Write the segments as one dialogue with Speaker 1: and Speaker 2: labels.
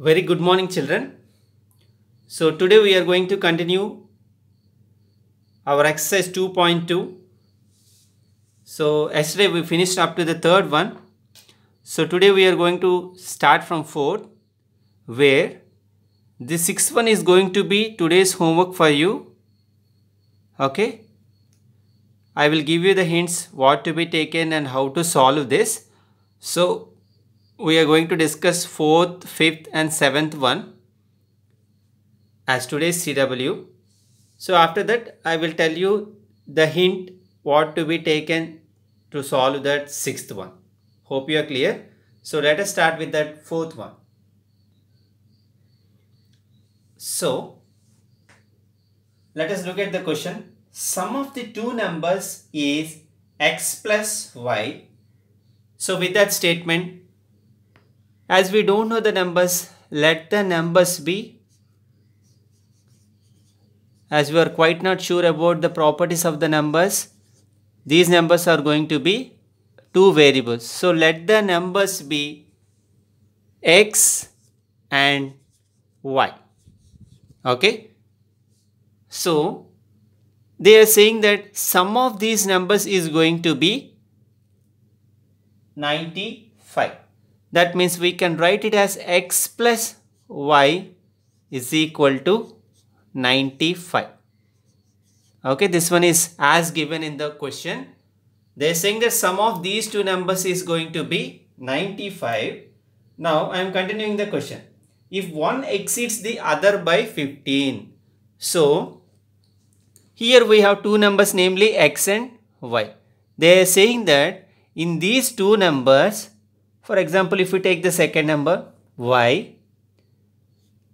Speaker 1: Very good morning children. So today we are going to continue our exercise 2.2. So yesterday we finished up to the third one. So today we are going to start from fourth where the sixth one is going to be today's homework for you. Okay. I will give you the hints what to be taken and how to solve this. So we are going to discuss 4th, 5th and 7th one as today's CW. So after that, I will tell you the hint what to be taken to solve that 6th one. Hope you are clear. So let us start with that 4th one. So let us look at the question. Sum of the two numbers is x plus y. So with that statement, as we don't know the numbers, let the numbers be. As we are quite not sure about the properties of the numbers, these numbers are going to be two variables. So let the numbers be x and y. Okay. So they are saying that sum of these numbers is going to be 90 that means we can write it as x plus y is equal to 95. Okay, this one is as given in the question. They're saying that sum of these two numbers is going to be 95. Now, I am continuing the question. If one exceeds the other by 15. So, here we have two numbers namely x and y. They are saying that in these two numbers, for example, if we take the second number y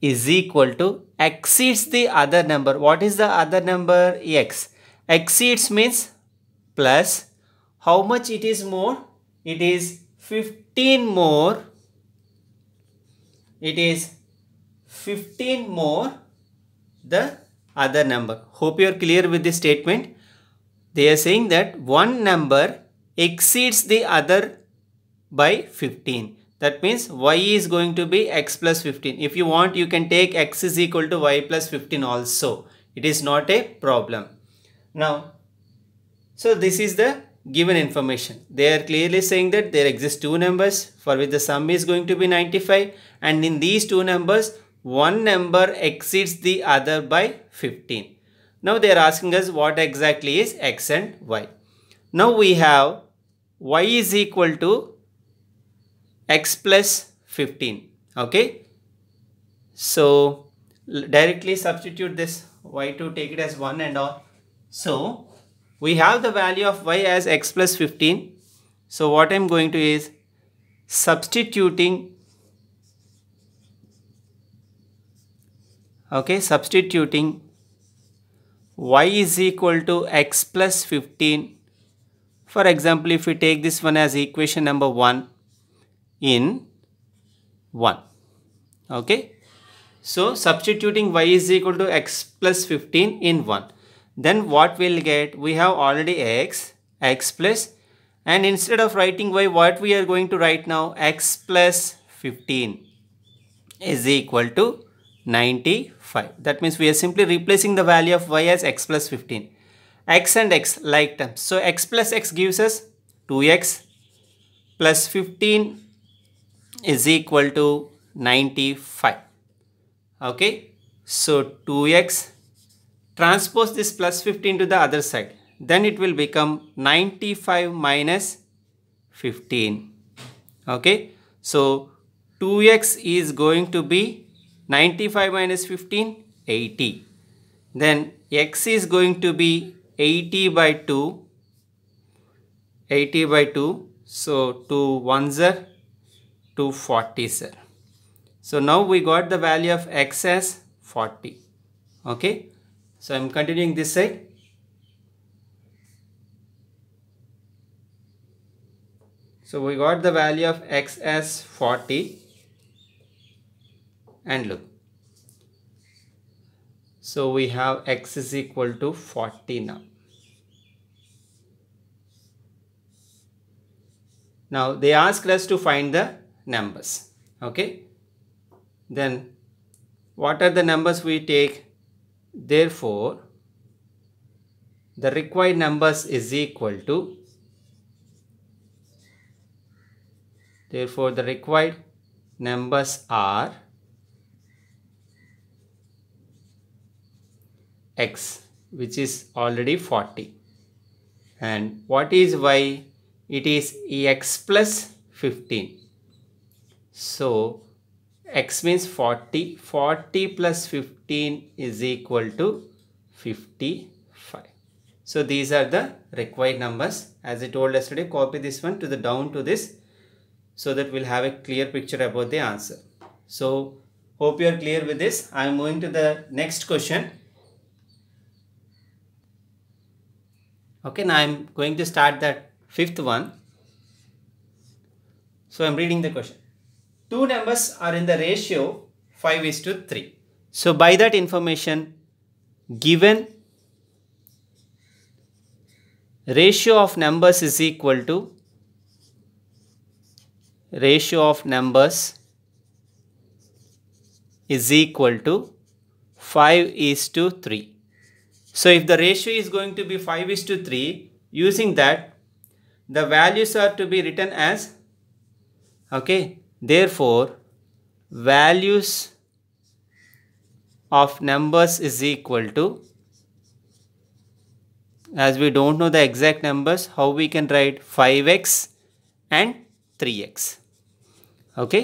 Speaker 1: is equal to exceeds the other number. What is the other number x? Exceeds means plus how much it is more? It is 15 more. It is 15 more the other number. Hope you are clear with this statement. They are saying that one number exceeds the other by 15. That means y is going to be x plus 15. If you want, you can take x is equal to y plus 15 also. It is not a problem. Now, so this is the given information. They are clearly saying that there exist two numbers for which the sum is going to be 95 and in these two numbers, one number exceeds the other by 15. Now they are asking us what exactly is x and y. Now we have y is equal to x plus 15 okay so directly substitute this y2 take it as 1 and all so we have the value of y as x plus 15 so what i'm going to is substituting okay substituting y is equal to x plus 15 for example if we take this one as equation number 1 in 1. Okay. So substituting y is equal to x plus 15 in 1. Then what we'll get? We have already x, x plus and instead of writing y what we are going to write now x plus 15 is equal to 95. That means we are simply replacing the value of y as x plus 15. x and x like terms. So x plus x gives us 2x plus 15 is equal to 95 okay so 2x transpose this plus 15 to the other side then it will become 95 minus 15 okay so 2x is going to be 95 minus 15 80 then x is going to be 80 by 2 80 by 2 so 2 ones are 240 sir. So now we got the value of x as 40. Okay. So I'm continuing this side. So we got the value of x as 40 and look. So we have x is equal to 40 now. Now they asked us to find the numbers okay then what are the numbers we take therefore the required numbers is equal to therefore the required numbers are x which is already 40 and what is y it is ex plus 15 so x means 40. 40 plus 15 is equal to 55. So these are the required numbers. As I told yesterday, copy this one to the down to this so that we'll have a clear picture about the answer. So hope you are clear with this. I am moving to the next question. Okay, now I am going to start that fifth one. So I am reading the question two numbers are in the ratio 5 is to 3. So by that information, given ratio of numbers is equal to ratio of numbers is equal to 5 is to 3. So if the ratio is going to be 5 is to 3, using that, the values are to be written as, okay, Therefore, values of numbers is equal to as we don't know the exact numbers how we can write 5x and 3x okay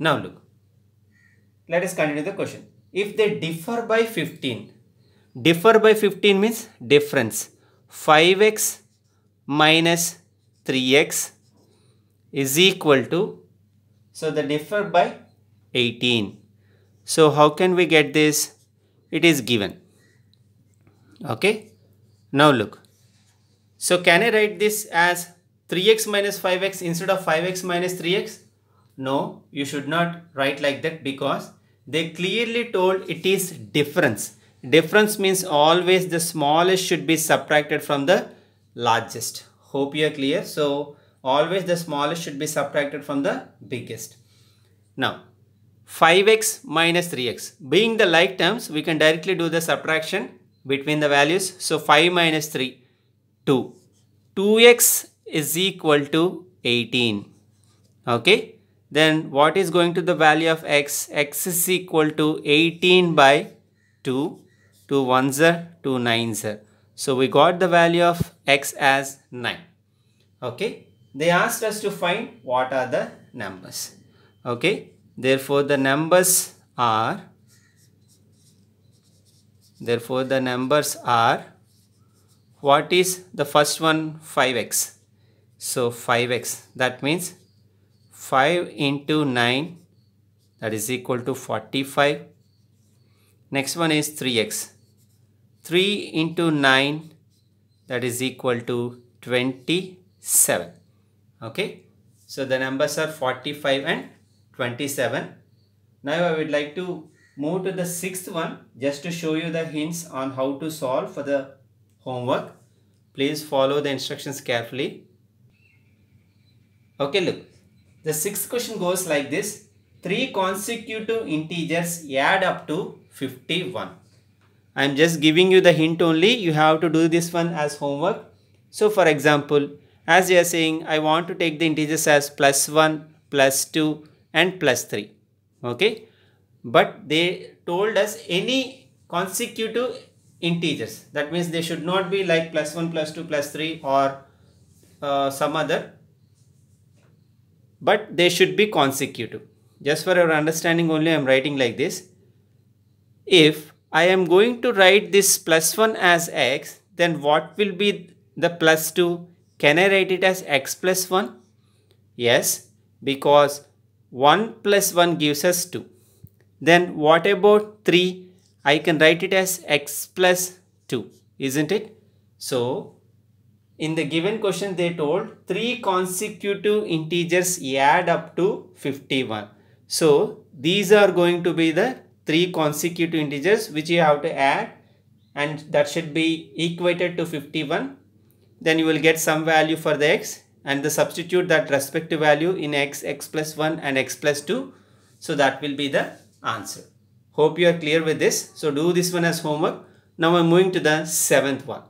Speaker 1: now look let us continue the question if they differ by 15 differ by 15 means difference 5x minus 3x is equal to so they differ by 18. So how can we get this? It is given. Okay. Now look. So can I write this as 3x minus 5x instead of 5x minus 3x? No, you should not write like that because they clearly told it is difference. Difference means always the smallest should be subtracted from the largest. Hope you are clear. So always the smallest should be subtracted from the biggest. Now 5x minus 3x being the like terms we can directly do the subtraction between the values. So 5 minus 3 2. 2x is equal to 18. Okay then what is going to the value of x? x is equal to 18 by 2, 2 ones are, 2 nines are. So we got the value of x as 9. Okay. They asked us to find what are the numbers. Okay. Therefore, the numbers are therefore the numbers are what is the first one 5x so 5x that means 5 into 9 that is equal to 45 next one is 3x 3 into 9 that is equal to 27 Okay. So the numbers are 45 and 27. Now I would like to move to the sixth one just to show you the hints on how to solve for the homework. Please follow the instructions carefully. Okay, look. The sixth question goes like this. Three consecutive integers add up to 51. I am just giving you the hint only. You have to do this one as homework. So for example, as you are saying, I want to take the integers as plus 1, plus 2 and plus 3. Okay. But they told us any consecutive integers. That means they should not be like plus 1, plus 2, plus 3 or uh, some other. But they should be consecutive. Just for our understanding only I am writing like this. If I am going to write this plus 1 as x, then what will be the plus 2 can I write it as x plus 1? Yes, because 1 plus 1 gives us 2. Then what about 3? I can write it as x plus 2, isn't it? So, in the given question they told 3 consecutive integers add up to 51. So, these are going to be the 3 consecutive integers which you have to add and that should be equated to 51 then you will get some value for the x and the substitute that respective value in x, x plus 1 and x plus 2. So that will be the answer. Hope you are clear with this. So do this one as homework. Now I'm moving to the seventh one.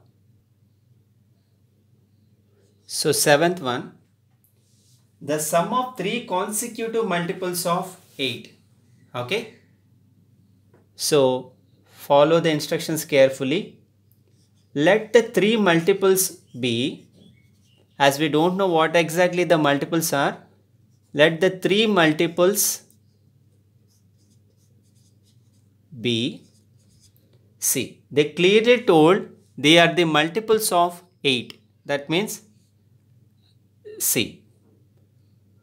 Speaker 1: So seventh one, the sum of three consecutive multiples of 8. Okay. So follow the instructions carefully. Let the three multiples b. As we don't know what exactly the multiples are, let the three multiples b, c. They clearly told they are the multiples of 8. That means c.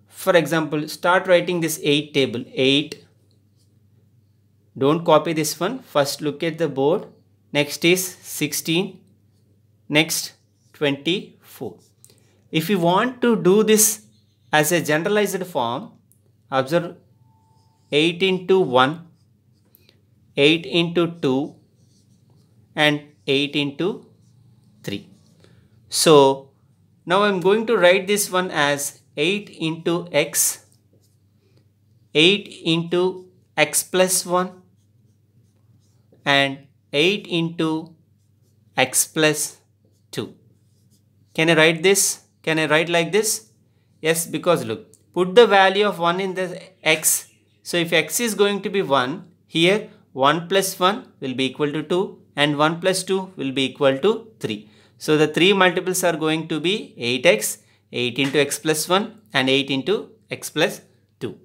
Speaker 1: For example, start writing this 8 table. 8. Don't copy this one. First look at the board. Next is 16. Next 24. If we want to do this as a generalized form, observe 8 into 1, 8 into 2 and 8 into 3. So now I'm going to write this one as 8 into x, 8 into x plus 1 and 8 into x plus can I write this? Can I write like this? Yes, because look, put the value of 1 in the x. So if x is going to be 1, here 1 plus 1 will be equal to 2 and 1 plus 2 will be equal to 3. So the 3 multiples are going to be 8x, 8 into x plus 1 and 8 into x plus 2.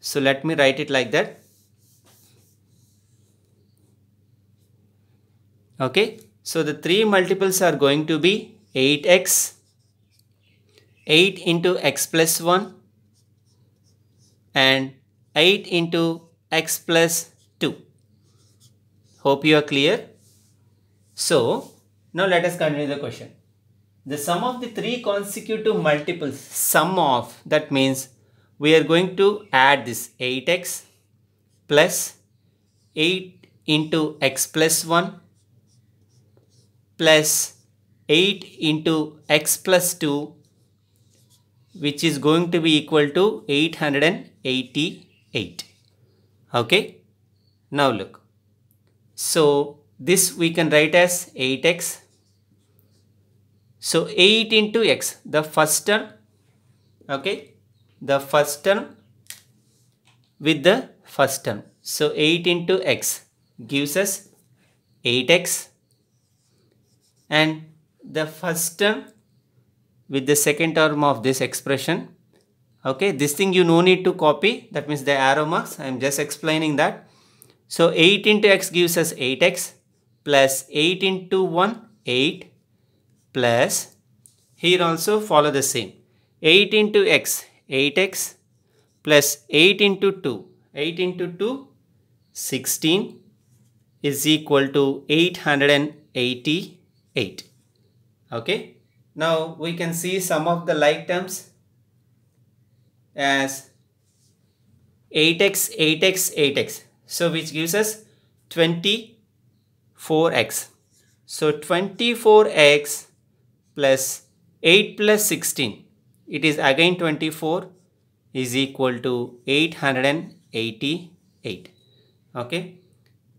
Speaker 1: So let me write it like that. Okay, so the 3 multiples are going to be 8x 8 into x plus 1 and 8 into x plus 2. Hope you are clear. So, now let us continue the question. The sum of the three consecutive multiples, sum of, that means we are going to add this 8x plus 8 into x plus 1 plus 8 into x plus 2 which is going to be equal to 888. Okay. Now look. So this we can write as 8x. So 8 into x, the first term, okay, the first term with the first term. So 8 into x gives us 8x and the first term with the second term of this expression. Okay, this thing you no need to copy. That means the arrow marks. I am just explaining that. So 8 into x gives us 8x plus 8 into 1, 8 plus here also follow the same. 8 into x, 8x plus 8 into 2, 8 into 2, 16 is equal to 888. Okay. Now we can see some of the like terms as 8x, 8x, 8x. So which gives us 24x. So 24x plus 8 plus 16. It is again 24 is equal to 888. Okay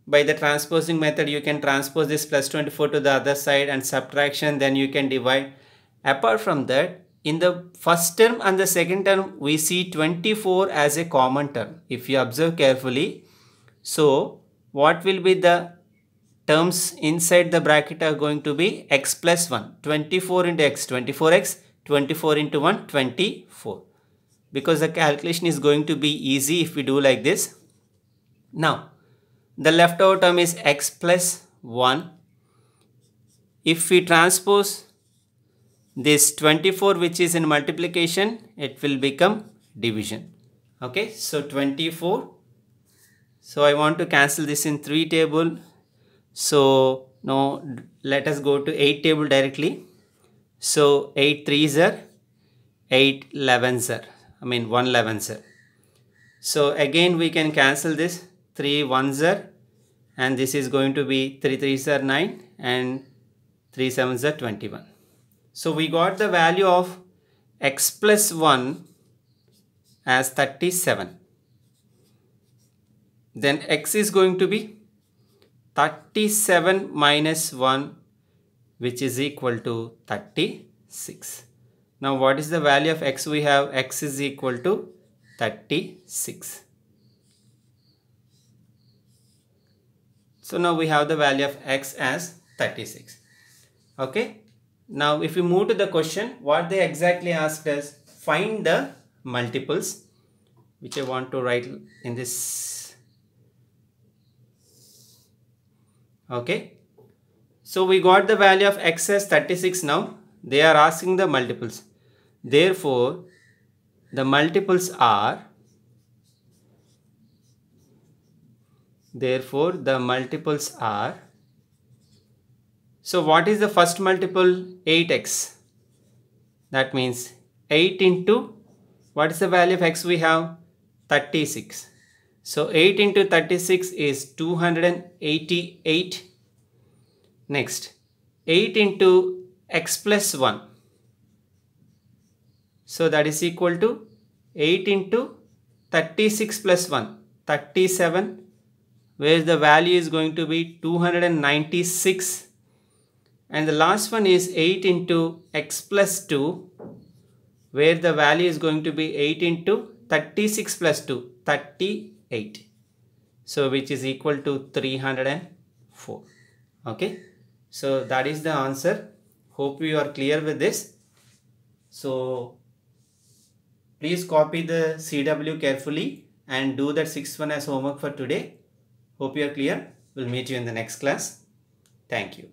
Speaker 1: by the transposing method you can transpose this plus 24 to the other side and subtraction then you can divide apart from that in the first term and the second term we see 24 as a common term if you observe carefully so what will be the terms inside the bracket are going to be x plus 1 24 into x 24x 24 into 1 24 because the calculation is going to be easy if we do like this now the leftover term is x plus 1. If we transpose this 24 which is in multiplication, it will become division. Okay, so 24. So I want to cancel this in 3 table. So now let us go to 8 table directly. So 8 3s are 8 11s are. I mean 1 11s are. So again we can cancel this three ones are and this is going to be three threes are 9 and three sevens are 21. So we got the value of x plus 1 as 37. Then x is going to be 37 minus 1 which is equal to 36. Now what is the value of x? We have x is equal to 36. So now we have the value of x as 36. Okay. Now if we move to the question, what they exactly asked us, find the multiples, which I want to write in this. Okay. So we got the value of x as 36 now. They are asking the multiples. Therefore, the multiples are Therefore, the multiples are. So what is the first multiple? 8x. That means 8 into, what is the value of x we have? 36. So 8 into 36 is 288. Next, 8 into x plus 1. So that is equal to 8 into 36 plus 1, 37. Where the value is going to be 296 and the last one is 8 into x plus 2 where the value is going to be 8 into 36 plus 2 38 so which is equal to 304 okay so that is the answer hope you are clear with this so please copy the cw carefully and do that sixth one as homework for today Hope you are clear. We'll meet you in the next class. Thank you.